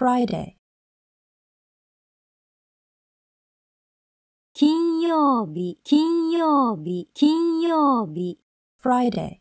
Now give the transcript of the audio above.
Friday Friday.